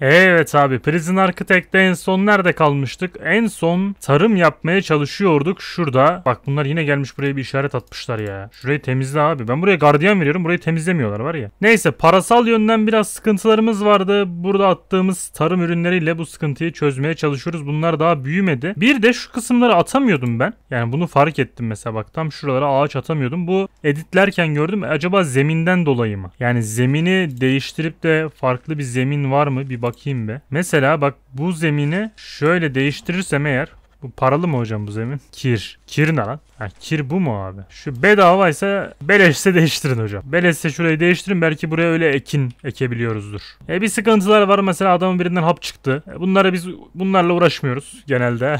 Evet abi Prison Architect'te en son nerede kalmıştık? En son tarım yapmaya çalışıyorduk şurada. Bak bunlar yine gelmiş buraya bir işaret atmışlar ya. Şurayı temizle abi. Ben buraya gardiyan veriyorum. Burayı temizlemiyorlar var ya. Neyse parasal yönden biraz sıkıntılarımız vardı. Burada attığımız tarım ürünleriyle bu sıkıntıyı çözmeye çalışıyoruz. Bunlar daha büyümedi. Bir de şu kısımları atamıyordum ben. Yani bunu fark ettim mesela bak tam şuralara ağaç atamıyordum. Bu editlerken gördüm. Acaba zeminden dolayı mı? Yani zemini değiştirip de farklı bir zemin var mı? Bir bakayım be. Mesela bak bu zemini şöyle değiştirirsem eğer bu paralı mı hocam bu zemin? Kir. Kir ne lan? Ha, kir bu mu abi? Şu bedavaysa beleşse değiştirin hocam. Beleşse şurayı değiştirin belki buraya öyle ekin ekebiliyoruzdur. E bir sıkıntılar var mesela adamın birinden hap çıktı. E, bunlara biz bunlarla uğraşmıyoruz genelde.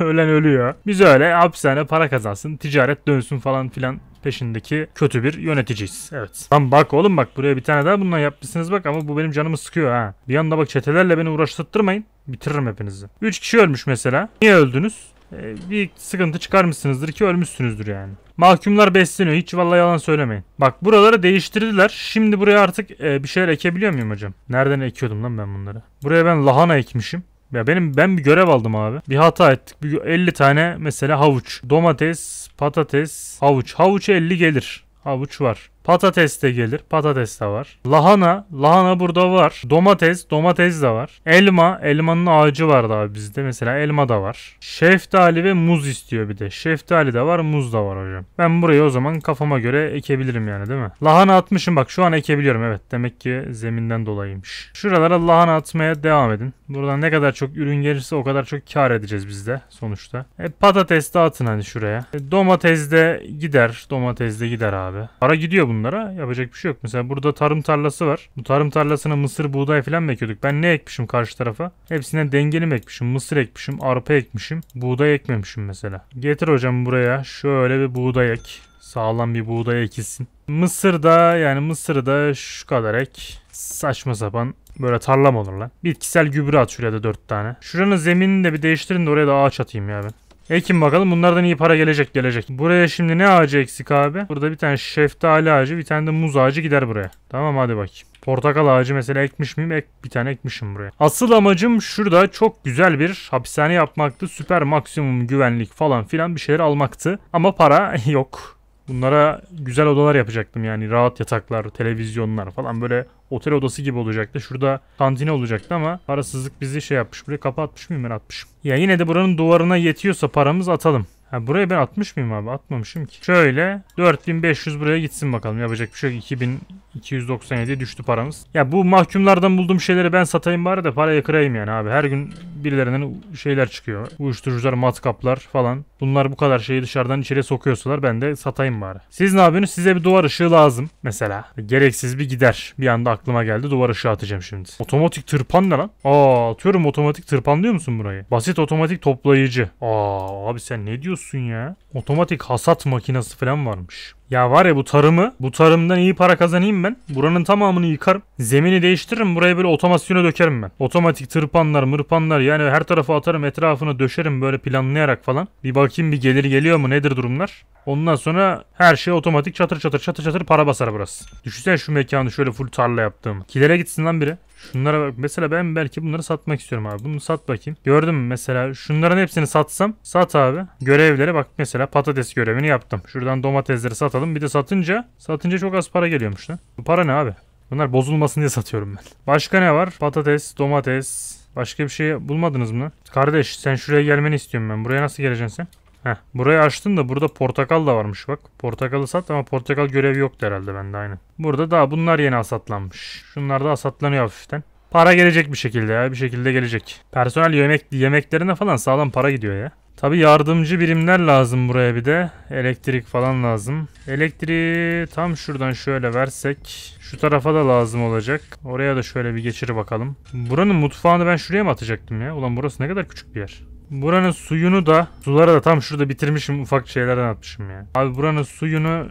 Ölen ölüyor. Biz öyle hapishane para kazansın, ticaret dönsün falan filan peşindeki kötü bir yöneticiyiz. Evet. Lan bak oğlum bak buraya bir tane daha bundan yapmışsınız bak ama bu benim canımı sıkıyor ha. Bir yanda bak çetelerle beni uğraştırtmayın. Bitiririm hepinizi. 3 kişi ölmüş mesela. Niye öldünüz? Ee, bir sıkıntı çıkarmışsınızdır ki ölmüşsünüzdür yani. Mahkumlar besleniyor. Hiç vallahi yalan söylemeyin. Bak buraları değiştirdiler. Şimdi buraya artık e, bir şeyler ekebiliyor muyum hocam? Nereden ekiyordum lan ben bunları? Buraya ben lahana ekmişim. Ya benim ben bir görev aldım abi. Bir hata ettik. Bir 50 tane mesela havuç. Domates, patates, havuç. Havuç 50 gelir. Havuç var. Patates de gelir. Patates de var. Lahana. Lahana burada var. Domates. Domates de var. Elma. Elmanın ağacı var abi bizde. Mesela elma da var. Şeftali ve muz istiyor bir de. Şeftali de var. Muz da var hocam. Ben burayı o zaman kafama göre ekebilirim yani değil mi? Lahana atmışım bak. Şu an ekebiliyorum evet. Demek ki zeminden dolayıymış. Şuralara lahana atmaya devam edin. Buradan ne kadar çok ürün gelirse o kadar çok kar edeceğiz bizde sonuçta. E, patates de atın hani şuraya. E, domates de gider. Domates de gider abi. Para gidiyor bu bunlara. Yapacak bir şey yok. Mesela burada tarım tarlası var. Bu tarım tarlasına mısır, buğday falan mı ekiyorduk? Ben ne ekmişim karşı tarafa? Hepsinden dengeli mi ekmişim? Mısır ekmişim, arpa ekmişim, buğday ekmemişim mesela. Getir hocam buraya şöyle bir buğday ek. Sağlam bir buğday ekilsin. Mısır da yani mısır da şu kadar ek. Saçma sapan böyle tarlam olur lan. Bitkisel gübre at şuraya da 4 tane. Şuranın zeminini de bir değiştirin de oraya da ağaç atayım ya ben. Ekim bakalım bunlardan iyi para gelecek gelecek. Buraya şimdi ne ağacı eksik abi? Burada bir tane şeftali ağacı bir tane de muz ağacı gider buraya. Tamam hadi bakayım. Portakal ağacı mesela ekmiş miyim? Ek, bir tane ekmişim buraya. Asıl amacım şurada çok güzel bir hapishane yapmaktı. Süper maksimum güvenlik falan filan bir şeyler almaktı. Ama para yok. Bunlara güzel odalar yapacaktım yani rahat yataklar, televizyonlar falan böyle otel odası gibi olacaktı. Şurada kantine olacaktı ama parasızlık bizi şey yapmış buraya kapı atmış mıyım ben atmışım. Ya yine de buranın duvarına yetiyorsa paramız atalım. Ha buraya ben atmış mıyım abi? Atmamışım ki. Şöyle 4500 buraya gitsin bakalım. Yapacak bir şey yok. 2000 297 düştü paramız. Ya bu mahkumlardan bulduğum şeyleri ben satayım bari de parayı kırayım yani abi. Her gün birilerinden şeyler çıkıyor. Uyuşturucular, matkaplar falan. Bunlar bu kadar şeyi dışarıdan içeri sokuyorsalar ben de satayım bari. Siz ne yapıyorsunuz? Size bir duvar ışığı lazım mesela. Gereksiz bir gider. Bir anda aklıma geldi duvar ışığı atacağım şimdi. Otomatik tırpan ne lan? Aa atıyorum otomatik tırpan diyor musun burayı? Basit otomatik toplayıcı. Aa abi sen ne diyorsun ya? Otomatik hasat makinesi falan varmış. Ya var ya bu tarımı, bu tarımdan iyi para kazanayım ben. Buranın tamamını yıkarım. Zemini değiştiririm. Buraya böyle otomasyona dökerim ben. Otomatik tırpanlar, mırpanlar yani her tarafa atarım, etrafını döşerim böyle planlayarak falan. Bir bakayım bir gelir geliyor mu nedir durumlar. Ondan sonra her şey otomatik çatır çatır çatır çatır para basar burası. Düşünsene şu mekanı şöyle full tarla yaptığım. Kilere gitsin lan biri. Şunlara bak. Mesela ben belki bunları satmak istiyorum abi. Bunu sat bakayım. Gördün mü mesela şunların hepsini satsam. Sat abi. Görevlere bak mesela patates görevini yaptım. Şuradan domatesleri satalım. Bir de satınca satınca çok az para geliyormuş lan. Bu para ne abi? Bunlar bozulmasın diye satıyorum ben. Başka ne var? Patates, domates. Başka bir şey bulmadınız mı? Kardeş sen şuraya gelmeni istiyorum ben. Buraya nasıl geleceksin sen? Heh, burayı açtın da burada portakal da varmış bak. Portakalı sat ama portakal görevi yoktu herhalde bende aynı. Burada daha bunlar yeni asatlanmış. Şunlar da hasatlanıyor hafiften. Para gelecek bir şekilde ya bir şekilde gelecek. Personel yemek yemeklerine falan sağlam para gidiyor ya. Tabi yardımcı birimler lazım buraya bir de. Elektrik falan lazım. Elektriği tam şuradan şöyle versek. Şu tarafa da lazım olacak. Oraya da şöyle bir geçir bakalım. Buranın mutfağını ben şuraya mı atacaktım ya? Ulan burası ne kadar küçük bir yer. Buranın suyunu da sulara da tam şurada bitirmişim ufak şeylerden atmışım ya. Abi buranın suyunu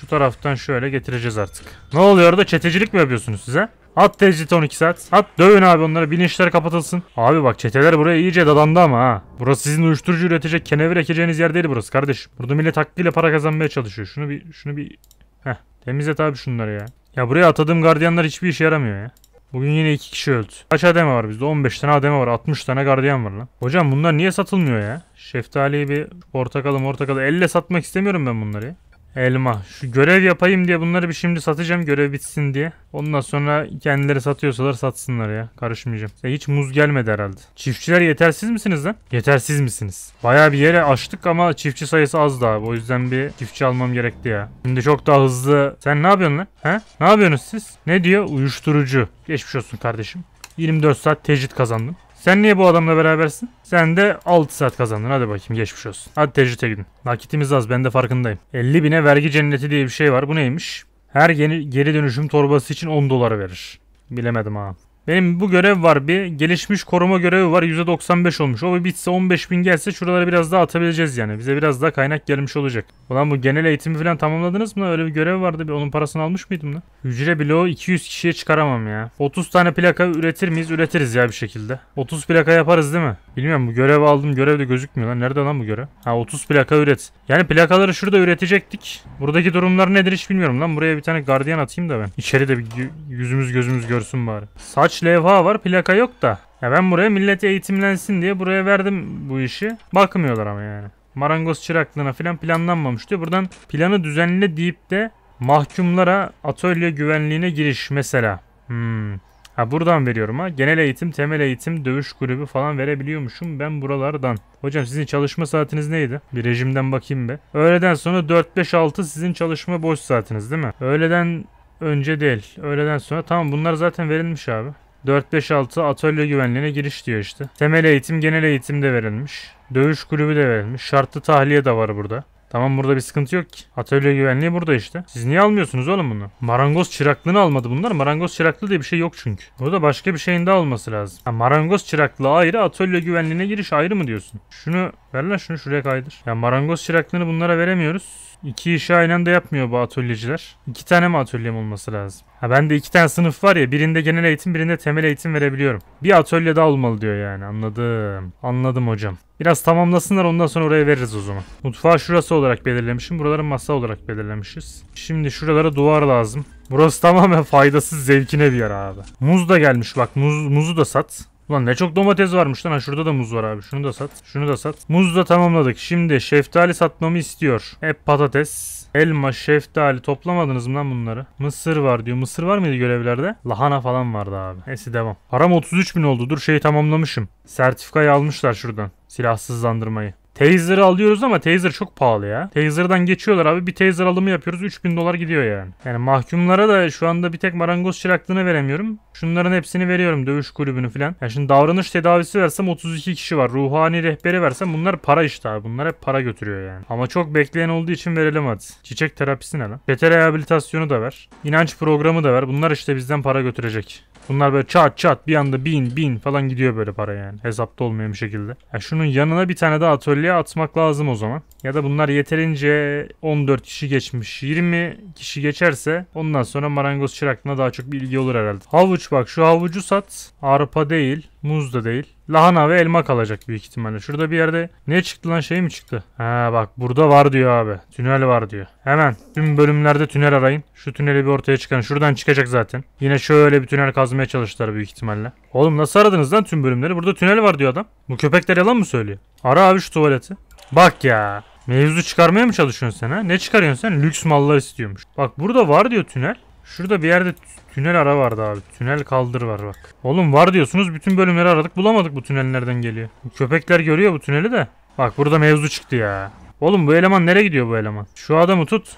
şu taraftan şöyle getireceğiz artık. Ne oluyor orada çetecilik mi yapıyorsunuz size? At tezciti 12 saat. At dövün abi onlara bilinçler kapatılsın. Abi bak çeteler buraya iyice dadandı ama ha. Burası sizin uyuşturucu üretecek kenevir ekeceğiniz yer değil burası kardeş. Burada millet hakkıyla para kazanmaya çalışıyor. Şunu bir şunu bir Heh, temizle abi şunları ya. Ya buraya atadığım gardiyanlar hiçbir işe yaramıyor ya. Bugün yine iki kişi öldü. Kaç adem var bizde? 15 tane adem var. 60 tane gardiyan var lan. Hocam bunlar niye satılmıyor ya? Şeftaliyi bir portakalı portakalı Elle satmak istemiyorum ben bunları Elma. Şu görev yapayım diye bunları bir şimdi satacağım görev bitsin diye. Ondan sonra kendileri satıyorsalar satsınlar ya. Karışmayacağım. Ya hiç muz gelmedi herhalde. Çiftçiler yetersiz misiniz lan? Yetersiz misiniz? Baya bir yere açtık ama çiftçi sayısı az daha. O yüzden bir çiftçi almam gerekti ya. Şimdi çok daha hızlı. Sen ne yapıyorsun lan? He? Ne yapıyorsunuz siz? Ne diyor? Uyuşturucu. Geçmiş olsun kardeşim. 24 saat tecrit kazandım. Sen niye bu adamla berabersin? Sen de 6 saat kazandın. Hadi bakayım geçmiş olsun. Hadi tecrite gidin. Nakitimiz az ben de farkındayım. 50 bine vergi cenneti diye bir şey var. Bu neymiş? Her geri, geri dönüşüm torbası için 10 dolar verir. Bilemedim ha. Benim bu görev var bir. Gelişmiş koruma görevi var. %95 olmuş. O bir bitse 15 bin gelse şuralara biraz daha atabileceğiz yani. Bize biraz daha kaynak gelmiş olacak. Ulan bu genel eğitimi falan tamamladınız mı? Öyle bir görev vardı. Bir onun parasını almış mıydım lan? Hücre bloğu 200 kişiye çıkaramam ya. 30 tane plaka üretir miyiz? Üretiriz ya bir şekilde. 30 plaka yaparız değil mi? Bilmiyorum bu görev aldım. Görev de gözükmüyor lan. Nerede lan bu görev? Ha 30 plaka üret. Yani plakaları şurada üretecektik. Buradaki durumlar nedir hiç bilmiyorum lan. Buraya bir tane gardiyan atayım da ben. İçeri de bir yüzümüz gözümüz görsün bari. Saç Birkaç levha var plaka yok da. Ya ben buraya millet eğitimlensin diye buraya verdim bu işi. Bakmıyorlar ama yani. Marangoz çıraklığına falan planlanmamış diyor. Buradan planı düzenle deyip de mahkumlara atölye güvenliğine giriş mesela. Hmm. Ha buradan veriyorum ha. Genel eğitim, temel eğitim, dövüş kulübü falan verebiliyormuşum ben buralardan. Hocam sizin çalışma saatiniz neydi? Bir rejimden bakayım be. Öğleden sonra 4-5-6 sizin çalışma boş saatiniz değil mi? Öğleden önce değil. Öğleden sonra. Tamam bunlar zaten verilmiş abi. 4-5-6 atölye güvenliğine giriş diyor işte. Temel eğitim genel eğitim de verilmiş. Dövüş kulübü de verilmiş. Şartlı tahliye de var burada. Tamam burada bir sıkıntı yok ki. Atölye güvenliği burada işte. Siz niye almıyorsunuz oğlum bunu? Marangoz çıraklığını almadı bunlar. Marangoz çıraklığı diye bir şey yok çünkü. Burada başka bir şeyin daha olması lazım. Ha, marangoz çıraklığı ayrı atölye güvenliğine giriş ayrı mı diyorsun? Şunu ver lan şunu şuraya kaydır. Ya marangoz çıraklığını bunlara veremiyoruz. İki işi aynı anda yapmıyor bu atölyeciler. İki tane mi atölyem olması lazım? Ha ben de iki tane sınıf var ya birinde genel eğitim birinde temel eğitim verebiliyorum. Bir atölye daha olmalı diyor yani anladım. Anladım hocam. Biraz tamamlasınlar ondan sonra oraya veririz o zaman. Mutfağı şurası olarak belirlemişim. Buraları masa olarak belirlemişiz. Şimdi şuralara duvar lazım. Burası tamamen faydasız zevkine bir yer abi. Muz da gelmiş bak muz, muzu da sat. Ulan ne çok domates varmış lan. Ha, şurada da muz var abi. Şunu da sat. Şunu da sat. Muz da tamamladık. Şimdi şeftali satmamı istiyor. Hep patates. Elma, şeftali toplamadınız mı lan bunları? Mısır var diyor. Mısır var mıydı görevlerde? Lahana falan vardı abi. Neyse devam. Param 33 bin oldu. Dur şeyi tamamlamışım. Sertifikayı almışlar şuradan. Silahsızlandırmayı. Taser'ı alıyoruz ama taser çok pahalı ya. Taser'dan geçiyorlar abi. Bir taser alımı yapıyoruz. 3000 dolar gidiyor yani. Yani mahkumlara da şu anda bir tek marangoz çıraklığını veremiyorum. Şunların hepsini veriyorum. Dövüş kulübünü falan. Yani şimdi davranış tedavisi versem 32 kişi var. Ruhani rehberi versem bunlar para işte abi. Bunlar hep para götürüyor yani. Ama çok bekleyen olduğu için verelim hadi. Çiçek terapisi ne lan? Çete rehabilitasyonu da ver. İnanç programı da ver. Bunlar işte bizden para götürecek. Bunlar böyle çat çat bir anda bin bin falan gidiyor böyle para yani. Hesapta olmayan bir şekilde. Yani şunun yanına bir tane daha atölye atmak lazım o zaman. Ya da bunlar yeterince 14 kişi geçmiş. 20 kişi geçerse ondan sonra marangoz çıraklığına daha çok bir ilgi olur herhalde. Havuç bak şu havucu sat. Arpa değil. Muz da değil. Lahana ve elma kalacak büyük ihtimalle. Şurada bir yerde ne çıktı lan şey mi çıktı? Ha bak burada var diyor abi. Tünel var diyor. Hemen tüm bölümlerde tünel arayın. Şu tüneli bir ortaya çıkan. Şuradan çıkacak zaten. Yine şöyle bir tünel kazmaya çalıştılar büyük ihtimalle. Oğlum nasıl aradınız lan tüm bölümleri? Burada tünel var diyor adam. Bu köpekler yalan mı söylüyor? Ara abi şu tuvaleti. Bak ya. Mevzu çıkarmaya mı çalışıyorsun sen ha? Ne çıkarıyorsun sen? Lüks mallar istiyormuş. Bak burada var diyor tünel. Şurada bir yerde Tünel ara vardı abi. Tünel kaldır var bak. Oğlum var diyorsunuz bütün bölümleri aradık bulamadık bu tünel nereden geliyor. Köpekler görüyor bu tüneli de. Bak burada mevzu çıktı ya. Oğlum bu eleman nereye gidiyor bu eleman? Şu adamı tut.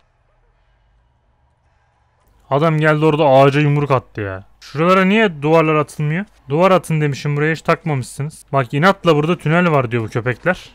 Adam geldi orada ağaca yumruk attı ya. Şuralara niye duvarlar atılmıyor? Duvar atın demişim buraya hiç takmamışsınız. Bak inatla burada tünel var diyor bu köpekler.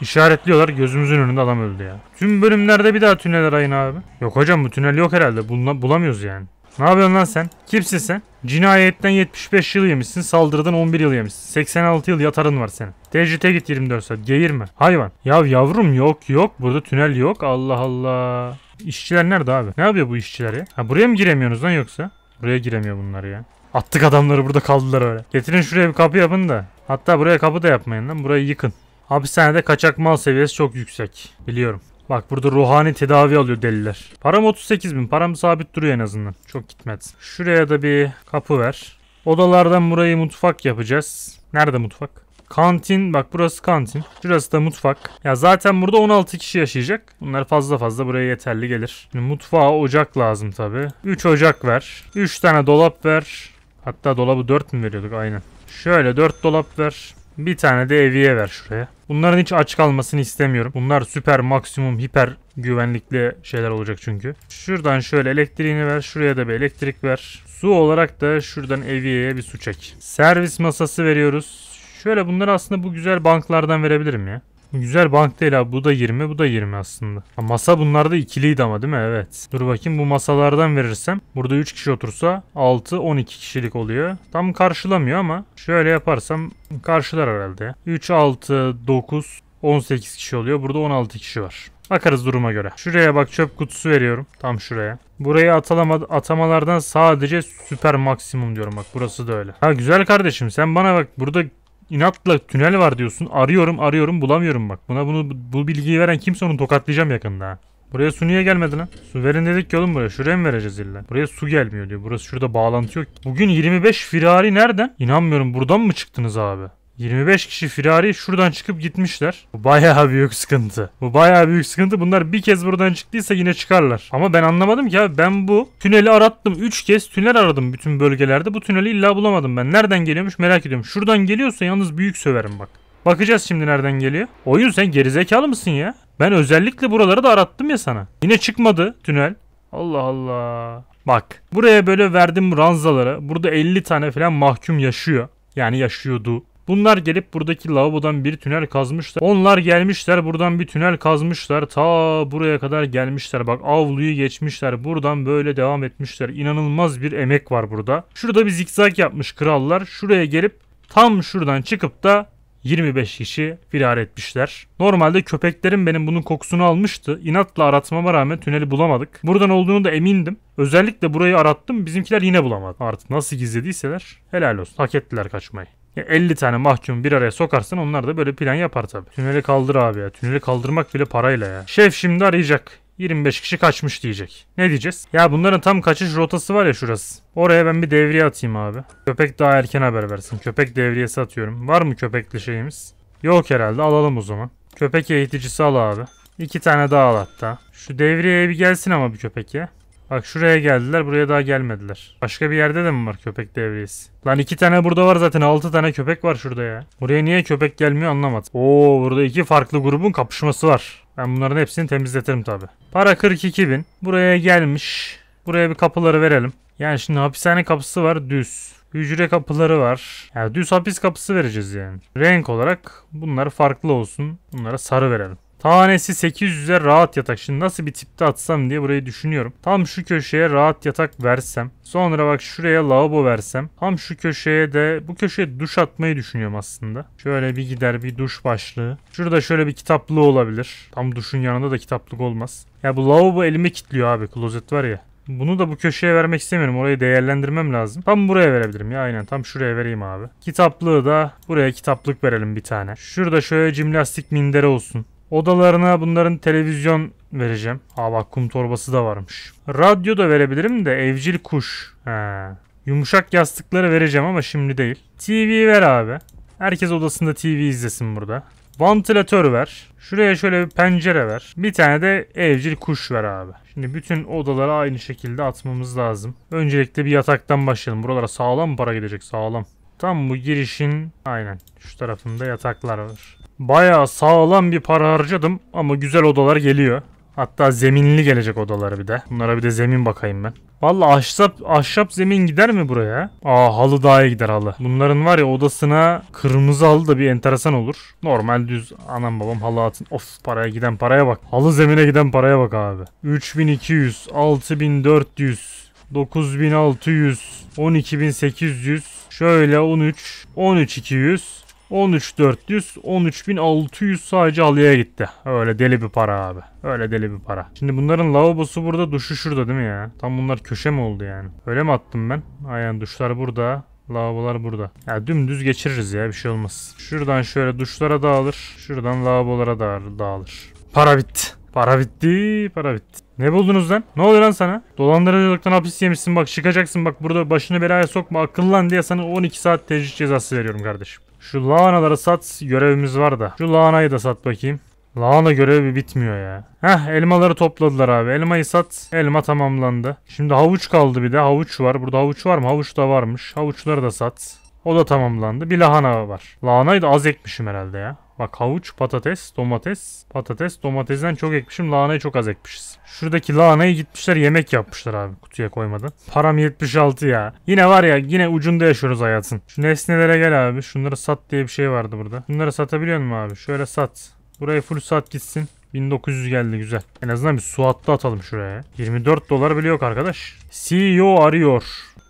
İşaretliyorlar gözümüzün önünde adam öldü ya. Tüm bölümlerde bir daha tünel arayın abi. Yok hocam bu tünel yok herhalde Bulna bulamıyoruz yani. Ne yapıyorsun lan sen? Kimsin sen? Cinayetten 75 yıl yemişsin, saldırıdan 11 yıl yemişsin. 86 yıl yatarın var senin. Tecrite git 24 saat, geğirme. Hayvan. Ya yavrum yok yok, burada tünel yok. Allah Allah. İşçiler nerede abi? Ne yapıyor bu işçiler ya? Ha buraya mı giremiyorsunuz lan yoksa? Buraya giremiyor bunlar ya. Attık adamları burada kaldılar öyle. Getirin şuraya bir kapı yapın da. Hatta buraya kapı da yapmayın lan. Burayı yıkın. Hapishanede kaçak mal seviyesi çok yüksek. Biliyorum. Bak burada ruhani tedavi alıyor deliler. Param 38 bin. Param sabit duruyor en azından. Çok gitmez. Şuraya da bir kapı ver. Odalardan burayı mutfak yapacağız. Nerede mutfak? Kantin. Bak burası kantin. Şurası da mutfak. Ya zaten burada 16 kişi yaşayacak. Bunlar fazla fazla buraya yeterli gelir. Şimdi mutfağa ocak lazım tabii. 3 ocak ver. 3 tane dolap ver. Hatta dolabı 4 mü veriyorduk aynen. Şöyle 4 dolap ver. Bir tane de eviye ver şuraya. Bunların hiç aç kalmasını istemiyorum. Bunlar süper maksimum hiper güvenlikli şeyler olacak çünkü. Şuradan şöyle elektriğini ver. Şuraya da bir elektrik ver. Su olarak da şuradan eviyeye bir su çek. Servis masası veriyoruz. Şöyle bunları aslında bu güzel banklardan verebilirim ya. Güzel bank değil abi. Bu da 20, bu da 20 aslında. Ha, masa bunlarda ikiliydi ama değil mi? Evet. Dur bakayım bu masalardan verirsem. Burada 3 kişi otursa 6, 12 kişilik oluyor. Tam karşılamıyor ama şöyle yaparsam karşılar herhalde. 3, 6, 9, 18 kişi oluyor. Burada 16 kişi var. Bakarız duruma göre. Şuraya bak çöp kutusu veriyorum. Tam şuraya. Burayı atalama, atamalardan sadece süper maksimum diyorum bak. Burası da öyle. Ha güzel kardeşim sen bana bak burada inatla tünel var diyorsun. Arıyorum arıyorum bulamıyorum bak. Buna bunu bu bilgiyi veren kimse onu tokatlayacağım yakında. Buraya su niye gelmedi lan? Su verin dedik ki oğlum buraya. Şuraya mı vereceğiz illa? Buraya su gelmiyor diyor. Burası şurada bağlantı yok. Bugün 25 firari nereden? İnanmıyorum buradan mı çıktınız abi? 25 kişi firari şuradan çıkıp gitmişler. Bu bayağı büyük sıkıntı. Bu bayağı büyük sıkıntı. Bunlar bir kez buradan çıktıysa yine çıkarlar. Ama ben anlamadım ki abi ben bu tüneli arattım. 3 kez tünel aradım bütün bölgelerde. Bu tüneli illa bulamadım ben. Nereden geliyormuş merak ediyorum. Şuradan geliyorsa yalnız büyük söverim bak. Bakacağız şimdi nereden geliyor. Oyun sen gerizekalı mısın ya? Ben özellikle buraları da arattım ya sana. Yine çıkmadı tünel. Allah Allah. Bak buraya böyle verdim ranzalara. Burada 50 tane falan mahkum yaşıyor. Yani yaşıyordu. Bunlar gelip buradaki lavabodan bir tünel kazmışlar. Onlar gelmişler buradan bir tünel kazmışlar. Ta buraya kadar gelmişler. Bak avluyu geçmişler. Buradan böyle devam etmişler. İnanılmaz bir emek var burada. Şurada bir zikzak yapmış krallar. Şuraya gelip tam şuradan çıkıp da 25 kişi firar etmişler. Normalde köpeklerim benim bunun kokusunu almıştı. İnatla aratmama rağmen tüneli bulamadık. Buradan olduğunu da emindim. Özellikle burayı arattım. Bizimkiler yine bulamadı. Artık nasıl gizlediyseler helal olsun. Hak ettiler kaçmayı. 50 tane mahkum bir araya sokarsın onlar da böyle plan yapar tabii. Tüneli kaldır abi ya. Tüneli kaldırmak bile parayla ya. Şef şimdi arayacak. 25 kişi kaçmış diyecek. Ne diyeceğiz? Ya bunların tam kaçış rotası var ya şurası. Oraya ben bir devriye atayım abi. Köpek daha erken haber versin. Köpek devriyesi atıyorum. Var mı köpekli şeyimiz? Yok herhalde alalım o zaman. Köpek eğiticisi al abi. İki tane daha al hatta. Şu devriyeye bir gelsin ama bir köpek ya. Bak şuraya geldiler buraya daha gelmediler. Başka bir yerde de mi var köpek devriyesi? Lan iki tane burada var zaten altı tane köpek var şurada ya. Buraya niye köpek gelmiyor anlamadım. Oo burada iki farklı grubun kapışması var. Ben bunların hepsini temizletirim tabi. Para 42 bin. Buraya gelmiş. Buraya bir kapıları verelim. Yani şimdi hapishane kapısı var düz. Hücre kapıları var. Yani düz hapis kapısı vereceğiz yani. Renk olarak bunlar farklı olsun. Bunlara sarı verelim. Tanesi 800'e rahat yatak. Şimdi nasıl bir tipte atsam diye burayı düşünüyorum. Tam şu köşeye rahat yatak versem. Sonra bak şuraya lavabo versem. Tam şu köşeye de bu köşeye duş atmayı düşünüyorum aslında. Şöyle bir gider bir duş başlığı. Şurada şöyle bir kitaplığı olabilir. Tam duşun yanında da kitaplık olmaz. Ya bu lavabo elime kilitliyor abi. Klozet var ya. Bunu da bu köşeye vermek istemiyorum. Orayı değerlendirmem lazım. Tam buraya verebilirim ya aynen. Tam şuraya vereyim abi. Kitaplığı da buraya kitaplık verelim bir tane. Şurada şöyle cimnastik mindere olsun. Odalarına bunların televizyon vereceğim. Ha bak kum torbası da varmış. Radyo da verebilirim de evcil kuş. He. Yumuşak yastıkları vereceğim ama şimdi değil. TV ver abi. Herkes odasında TV izlesin burada. Vantilatör ver. Şuraya şöyle bir pencere ver. Bir tane de evcil kuş ver abi. Şimdi bütün odalara aynı şekilde atmamız lazım. Öncelikle bir yataktan başlayalım. Buralara sağlam para gidecek sağlam. Tam bu girişin aynen şu tarafında yataklar var. Bayağı sağlam bir para harcadım ama güzel odalar geliyor. Hatta zeminli gelecek odalar bir de. Bunlara bir de zemin bakayım ben. Valla ahşap, ahşap zemin gider mi buraya? Aa halı daha iyi gider halı. Bunların var ya odasına kırmızı halı da bir enteresan olur. Normal düz anam babam halı atın. Of paraya giden paraya bak. Halı zemine giden paraya bak abi. 3200, 6400, 9600, 12800. Şöyle 13, 13200. 13400 13600 sadece halıya gitti. Öyle deli bir para abi. Öyle deli bir para. Şimdi bunların lavabosu burada, duşu şurada değil mi ya? Tam bunlar köşe mi oldu yani? Öyle mi attım ben? Aynen duşlar burada. Lavabolar burada. Ya dümdüz geçiririz ya bir şey olmaz. Şuradan şöyle duşlara dağılır. Şuradan lavabolara dağılır. Para bitti. Para bitti. Para bitti. Ne buldunuz lan? Ne oluyor lan sana? Dolandırıcılıktan hapis yemişsin bak çıkacaksın bak burada başını belaya sokma akıllan diye sana 12 saat tecrit cezası veriyorum kardeşim. Şu lahanaları sat görevimiz var da. Şu lahanayı da sat bakayım. Lahana görevi bitmiyor ya. Heh elmaları topladılar abi. Elmayı sat. Elma tamamlandı. Şimdi havuç kaldı bir de. Havuç var. Burada havuç var mı? Havuç da varmış. Havuçları da sat. O da tamamlandı. Bir lahana var. Lahanayı da az ekmişim herhalde ya. Bak havuç, patates, domates, patates, domatesten çok ekmişim. Lahanayı çok az ekmişiz. Şuradaki lahanayı gitmişler yemek yapmışlar abi kutuya koymadan. Param 76 ya. Yine var ya yine ucunda yaşıyoruz hayatın. Şu nesnelere gel abi. Şunları sat diye bir şey vardı burada. Bunları satabiliyor musun abi? Şöyle sat. Burayı full sat gitsin. 1900 geldi güzel. En azından bir su hattı atalım şuraya. 24 dolar bile yok arkadaş. CEO arıyor.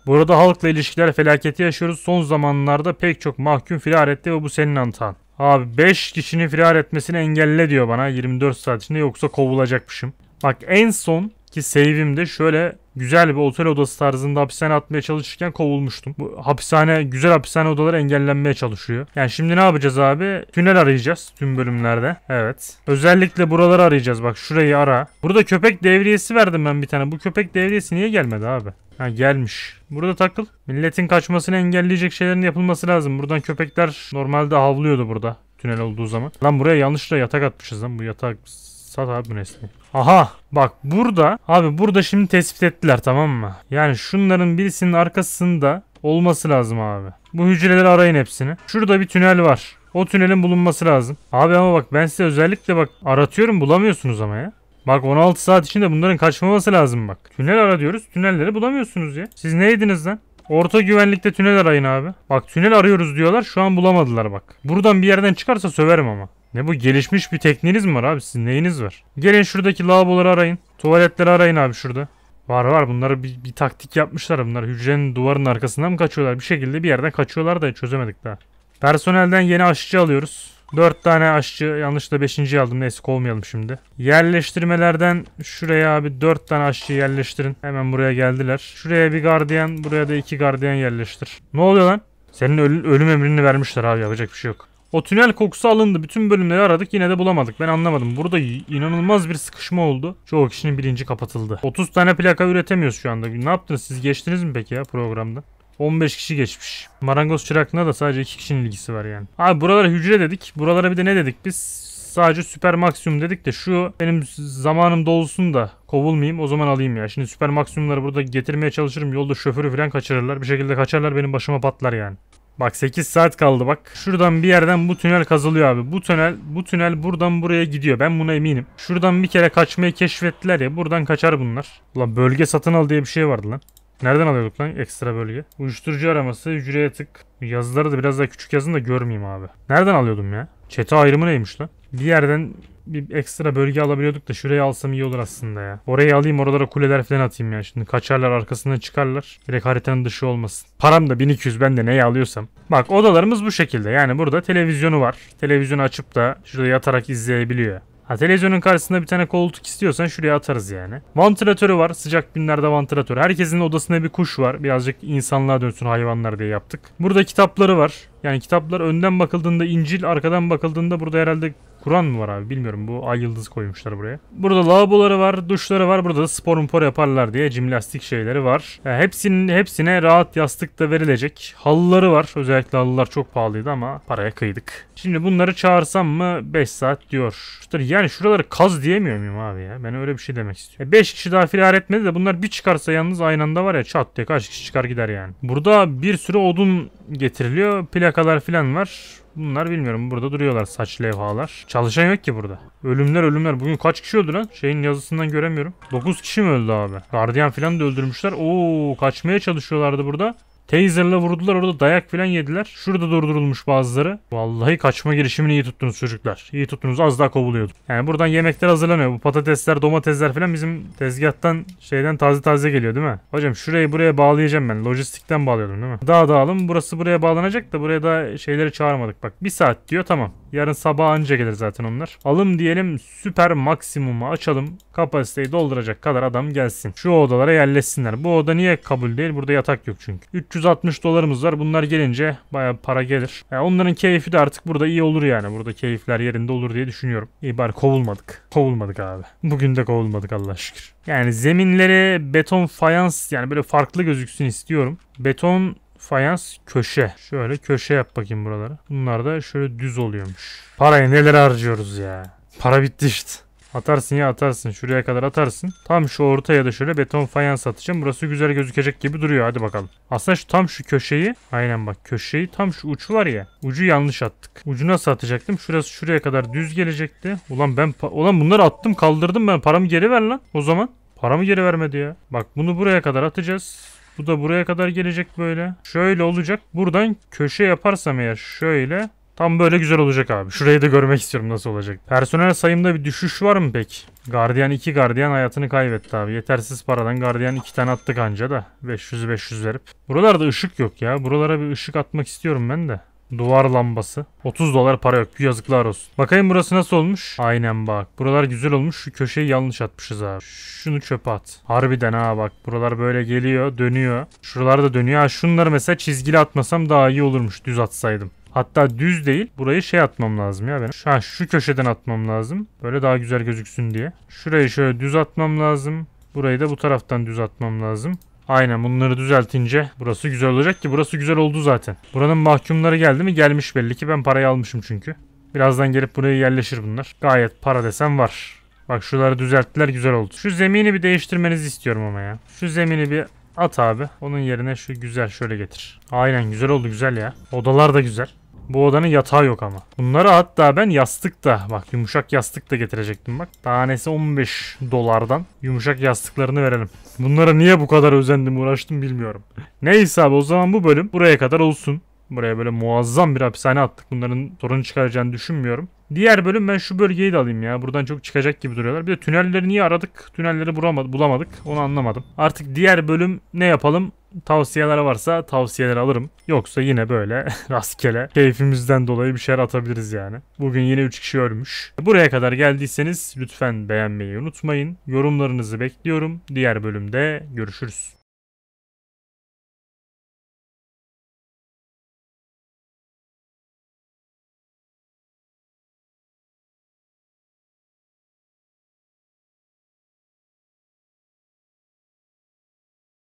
Burada halkla ilişkiler felaketi yaşıyoruz. Son zamanlarda pek çok mahkum filarette ve bu senin antan. Abi 5 kişinin firar etmesini engelle diyor bana 24 saat içinde yoksa kovulacakmışım. Bak en son ki save'imde şöyle güzel bir otel odası tarzında hapishane atmaya çalışırken kovulmuştum. Bu hapishane güzel hapishane odaları engellenmeye çalışıyor. Yani şimdi ne yapacağız abi? Tünel arayacağız tüm bölümlerde. Evet. Özellikle buraları arayacağız. Bak şurayı ara. Burada köpek devriyesi verdim ben bir tane. Bu köpek devriyesi niye gelmedi abi? Ha gelmiş. Burada takıl. Milletin kaçmasını engelleyecek şeylerin yapılması lazım. Buradan köpekler normalde havlıyordu burada tünel olduğu zaman. Lan buraya yanlışla yatak atmışız lan. Bu yatak sat abi bu nesneyi. Aha bak burada abi burada şimdi tespit ettiler tamam mı? Yani şunların birisinin arkasında olması lazım abi. Bu hücreleri arayın hepsini. Şurada bir tünel var. O tünelin bulunması lazım. Abi ama bak ben size özellikle bak aratıyorum bulamıyorsunuz ama ya. Bak 16 saat içinde bunların kaçmaması lazım bak. Tünel ara diyoruz. Tünelleri bulamıyorsunuz ya. Siz neydiniz lan? Orta güvenlikte tünel arayın abi. Bak tünel arıyoruz diyorlar. Şu an bulamadılar bak. Buradan bir yerden çıkarsa söverim ama. Ne bu gelişmiş bir tekniğiniz mi var abi sizin neyiniz var? Gelin şuradaki lavaboları arayın. Tuvaletleri arayın abi şurada. Var var bunları bir, bir taktik yapmışlar bunlar. Hücrenin duvarının arkasından mı kaçıyorlar? Bir şekilde bir yerden kaçıyorlar da çözemedik daha. Personelden yeni aşçı alıyoruz. 4 tane aşçı yanlışlıkla 5. aldım neyse kovmayalım şimdi. Yerleştirmelerden şuraya abi 4 tane aşçı yerleştirin. Hemen buraya geldiler. Şuraya bir gardiyan buraya da 2 gardiyan yerleştir. Ne oluyor lan? Senin öl ölüm emrini vermişler abi yapacak bir şey yok. O tünel kokusu alındı. Bütün bölümleri aradık yine de bulamadık. Ben anlamadım. Burada inanılmaz bir sıkışma oldu. Çoğu kişinin bilinci kapatıldı. 30 tane plaka üretemiyoruz şu anda. Ne yaptınız siz geçtiniz mi peki ya programda? 15 kişi geçmiş. Marangoz çıraklığına da sadece 2 kişinin ilgisi var yani. Abi buralara hücre dedik. Buralara bir de ne dedik biz? Sadece süper maksimum dedik de şu benim zamanım dolusun da kovulmayayım o zaman alayım ya. Şimdi süper maksimumları burada getirmeye çalışırım. Yolda şoförü falan kaçırırlar. Bir şekilde kaçarlar benim başıma patlar yani. Bak 8 saat kaldı bak. Şuradan bir yerden bu tünel kazılıyor abi. Bu tünel bu tünel buradan buraya gidiyor. Ben buna eminim. Şuradan bir kere kaçmayı keşfettiler ya. Buradan kaçar bunlar. Ulan bölge satın al diye bir şey vardı lan. Nereden alıyorduk lan ekstra bölge? Uyuşturucu araması, hücreye tık. Yazıları da biraz daha küçük yazın da görmeyeyim abi. Nereden alıyordum ya? Çete ayrımı neymiş lan? Bir yerden bir ekstra bölge alabiliyorduk da şurayı alsam iyi olur aslında ya. Orayı alayım oralara kuleler falan atayım ya. Şimdi kaçarlar arkasından çıkarlar. Direkt haritanın dışı olmasın. Param da 1200 ben de neyi alıyorsam. Bak odalarımız bu şekilde. Yani burada televizyonu var. Televizyonu açıp da şurada yatarak izleyebiliyor. Ha televizyonun karşısında bir tane koltuk istiyorsan şuraya atarız yani. Vantilatörü var. Sıcak günlerde vantilatör. Herkesin odasında bir kuş var. Birazcık insanlığa dönsün hayvanlar diye yaptık. Burada kitapları var. Yani kitaplar önden bakıldığında İncil, arkadan bakıldığında burada herhalde Kur'an mı var abi bilmiyorum. Bu ay yıldız koymuşlar buraya. Burada lavaboları var, duşları var. Burada da spor mpor yaparlar diye jimnastik şeyleri var. Yani hepsinin hepsine rahat yastık da verilecek. Halıları var. Özellikle halılar çok pahalıydı ama paraya kıydık. Şimdi bunları çağırsam mı 5 saat diyor. Yani şuraları kaz diyemiyor muyum abi ya? Ben öyle bir şey demek istiyorum. 5 e, kişi daha firar etmedi de bunlar bir çıkarsa yalnız aynı anda var ya çat diye kaç kişi çıkar gider yani. Burada bir sürü odun getiriliyor. Plakalar filan var. Bunlar bilmiyorum. Burada duruyorlar saç levhalar. Çalışan yok ki burada. Ölümler ölümler. Bugün kaç kişi öldü lan? Şeyin yazısından göremiyorum. 9 kişi mi öldü abi? Gardiyan falan da öldürmüşler. Oo kaçmaya çalışıyorlardı burada. Taser'la vurdular orada dayak falan yediler. Şurada durdurulmuş bazıları. Vallahi kaçma girişimini iyi tuttunuz çocuklar. İyi tuttunuz az daha kovuluyordu. Yani buradan yemekler hazırlanıyor. Bu patatesler, domatesler falan bizim tezgahtan şeyden taze taze geliyor değil mi? Hocam şurayı buraya bağlayacağım ben. Lojistikten bağlıyordum değil mi? Daha dağılım. Burası buraya bağlanacak da buraya da şeyleri çağırmadık. Bak bir saat diyor tamam. Yarın sabah anca gelir zaten onlar. Alım diyelim süper maksimumu açalım. Kapasiteyi dolduracak kadar adam gelsin. Şu odalara yerleşsinler. Bu oda niye kabul değil? Burada yatak yok çünkü. 300 360 dolarımız var. Bunlar gelince baya para gelir. Yani onların keyfi de artık burada iyi olur yani. Burada keyifler yerinde olur diye düşünüyorum. İyi bari kovulmadık. Kovulmadık abi. Bugün de kovulmadık Allah şükür. Yani zeminlere beton fayans yani böyle farklı gözüksün istiyorum. Beton fayans köşe. Şöyle köşe yap bakayım buraları. Bunlar da şöyle düz oluyormuş. Parayı neler harcıyoruz ya. Para bitti işte. Atarsın ya atarsın. Şuraya kadar atarsın. Tam şu ortaya da şöyle beton fayans atacağım. Burası güzel gözükecek gibi duruyor. Hadi bakalım. Aslında şu tam şu köşeyi. Aynen bak köşeyi tam şu uç var ya. Ucu yanlış attık. Ucu nasıl atacaktım? Şurası şuraya kadar düz gelecekti. Ulan ben ulan bunları attım kaldırdım ben. Paramı geri ver lan o zaman. Paramı geri vermedi ya. Bak bunu buraya kadar atacağız. Bu da buraya kadar gelecek böyle. Şöyle olacak. Buradan köşe yaparsam eğer şöyle Tam böyle güzel olacak abi. Şurayı da görmek istiyorum nasıl olacak. Personel sayımda bir düşüş var mı pek? Gardiyan 2 gardiyan hayatını kaybetti abi. Yetersiz paradan gardiyan 2 tane attık anca da. 500 500 verip. Buralarda ışık yok ya. Buralara bir ışık atmak istiyorum ben de. Duvar lambası. 30 dolar para yok. Yazıklar olsun. Bakayım burası nasıl olmuş? Aynen bak. Buralar güzel olmuş. Şu köşeyi yanlış atmışız abi. Şunu çöpe at. Harbiden ha bak. Buralar böyle geliyor. Dönüyor. Şuralar da dönüyor. Ha şunları mesela çizgili atmasam daha iyi olurmuş. Düz atsaydım. Hatta düz değil. Burayı şey atmam lazım ya benim. Şu, ha, şu köşeden atmam lazım. Böyle daha güzel gözüksün diye. Şurayı şöyle düz atmam lazım. Burayı da bu taraftan düz atmam lazım. Aynen bunları düzeltince burası güzel olacak ki burası güzel oldu zaten. Buranın mahkumları geldi mi? Gelmiş belli ki ben parayı almışım çünkü. Birazdan gelip buraya yerleşir bunlar. Gayet para desem var. Bak şuraları düzelttiler güzel oldu. Şu zemini bir değiştirmenizi istiyorum ama ya. Şu zemini bir at abi. Onun yerine şu güzel şöyle getir. Aynen güzel oldu güzel ya. Odalar da güzel. Bu odanın yatağı yok ama. Bunları hatta ben yastık da bak yumuşak yastık da getirecektim bak. Tanesi 15 dolardan yumuşak yastıklarını verelim. Bunlara niye bu kadar özendim uğraştım bilmiyorum. Neyse abi o zaman bu bölüm buraya kadar olsun. Buraya böyle muazzam bir hapishane attık. Bunların sorun çıkaracağını düşünmüyorum. Diğer bölüm ben şu bölgeyi de alayım ya. Buradan çok çıkacak gibi duruyorlar. Bir de tünelleri niye aradık? Tünelleri bulamadık. Onu anlamadım. Artık diğer bölüm ne yapalım? Tavsiyeler varsa tavsiyeler alırım. Yoksa yine böyle rastgele keyfimizden dolayı bir şeyler atabiliriz yani. Bugün yine 3 kişi ölmüş. Buraya kadar geldiyseniz lütfen beğenmeyi unutmayın. Yorumlarınızı bekliyorum. Diğer bölümde görüşürüz.